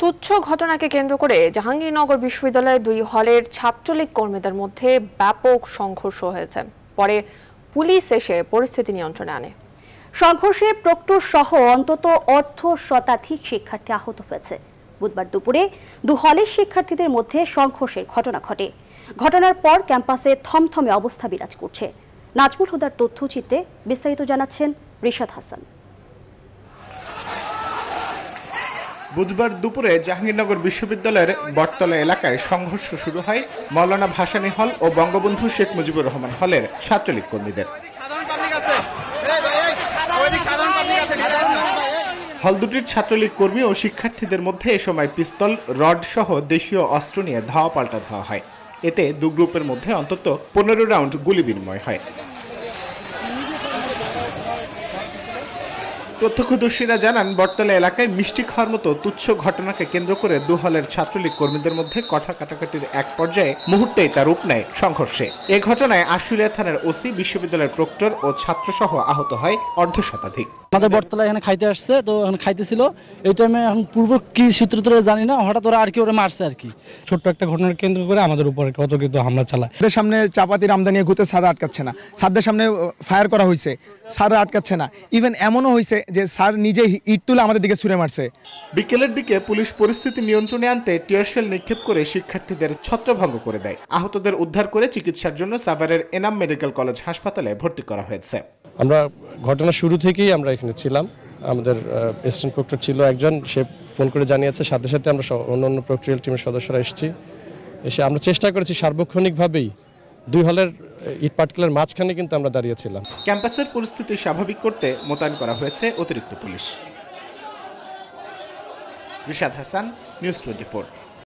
তুচ্ছ ঘটনাকে কেন্দ্র করে জাহাঙ্গীরনগর বিশ্ববিদ্যালয়ের দুই হলের ছাত্রলীগ কর্মীদের মধ্যে ব্যাপক সংঘর্ষ হয়েছে পরে পুলিশ এসে পরিস্থিতি নিয়ন্ত্রণে আনে সংঘর্ষে প্রক্টর সহ অন্তত অর্ধ শতাধিক শিক্ষার্থী আহত হয়েছে বুধবার দুপুরে দু হলের শিক্ষার্থীদের মধ্যে সংঘর্ষের ঘটনা ঘটে ঘটনার পর ক্যাম্পাসে থমথমে অবস্থা বিরাজ করছে নাজমুল হুদার তথ্যচিত্রে বিস্তারিত জানাচ্ছেন রিশাদ হাসান বুধবার দুপুরে জাহাঙ্গীরনগর বিশ্ববিদ্যালয়ের বটতলা এলাকায় সংঘর্ষ শুরু হয় মৌলানা ভাসানী হল ও বঙ্গবন্ধু শেখ মুজিবুর রহমান হলের ছাত্রলীগ কর্মীদের হল দুটির ছাত্রলীগ কর্মী ও শিক্ষার্থীদের মধ্যে এ সময় পিস্তল রড সহ দেশীয় অস্ত্র নিয়ে ধাওয়া পাল্টা ধাওয়া হয় এতে দু গ্রুপের মধ্যে অন্তত পনেরো রাউন্ড গুলি বিনিময় হয় প্রত্যক্ষদর্শীরা জানান বটতলা এলাকায় মিষ্টি খাওয়ার মতো তুচ্ছ ঘটনাকে কেন্দ্র করে দু হলের ছাত্রলীগ কর্মীদের মধ্যে কথা কাটাকাটির এক পর্যায়ে মুহূর্তেই তার রূপ নেয় সংঘর্ষে এ ঘটনায় আশুলিয়া থানার ওসি বিশ্ববিদ্যালয়ের প্রক্টর ও ছাত্রসহ আহত হয় অর্ধশতাধিক আমাদের বটতলা এখানে খাইতে আসছে তো এখানে খাইতেছিল এই টাইমে এখন পূর্ব কি সূত্র ধরে জানি না হঠাৎ ওরা আর কি ওরা মারছে আর কি ছোট্ট একটা ঘটনার কেন্দ্র করে আমাদের উপরে অতর্কিত হামলা চালায় তাদের সামনে চাপাতির আমদানি ঘুরতে সারা আটকাচ্ছে না সারদের সামনে ফায়ার করা হয়েছে সারা আটকাচ্ছে না ইভেন এমনও হয়েছে যে সার নিজে ইট তুলে আমাদের দিকে ছুড়ে মারছে বিকেলের দিকে পুলিশ পরিস্থিতি নিয়ন্ত্রণে আনতে টিয়ারশেল নিক্ষেপ করে শিক্ষার্থীদের ছত্রভঙ্গ করে দেয় আহতদের উদ্ধার করে চিকিৎসার জন্য সাভারের এনাম মেডিকেল কলেজ হাসপাতালে ভর্তি করা হয়েছে আমরা ঘটনা শুরু থেকেই আমরা এখানে ছিলাম আমাদের অ্যাসিস্ট্যান্ট প্রক্টর ছিল একজন সে ফোন করে জানিয়েছে সাথে সাথে আমরা অন্য অন্য প্রক্টোরিয়াল টিমের সদস্যরা এসেছি এসে আমরা চেষ্টা করেছি সার্বক্ষণিকভাবেই দুই হলের ইট পাটকেলের মাঝখানে কিন্তু আমরা দাঁড়িয়েছিলাম ক্যাম্পাসের পরিস্থিতি স্বাভাবিক করতে মোতায়েন করা হয়েছে অতিরিক্ত police Rishad Hasan news twenty